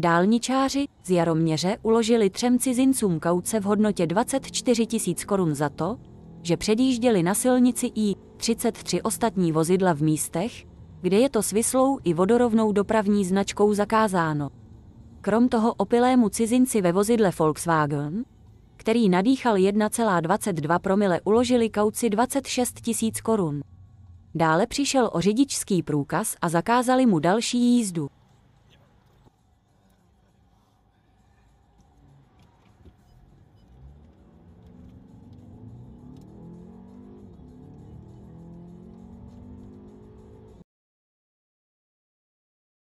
Dálničáři z Jaroměře uložili třem cizincům kauce v hodnotě 24 tisíc korun za to, že předjížděli na silnici I-33 ostatní vozidla v místech, kde je to svislou i vodorovnou dopravní značkou zakázáno. Krom toho opilému cizinci ve vozidle Volkswagen, který nadýchal 1,22 promile, uložili kauci 26 tisíc korun. Dále přišel o řidičský průkaz a zakázali mu další jízdu.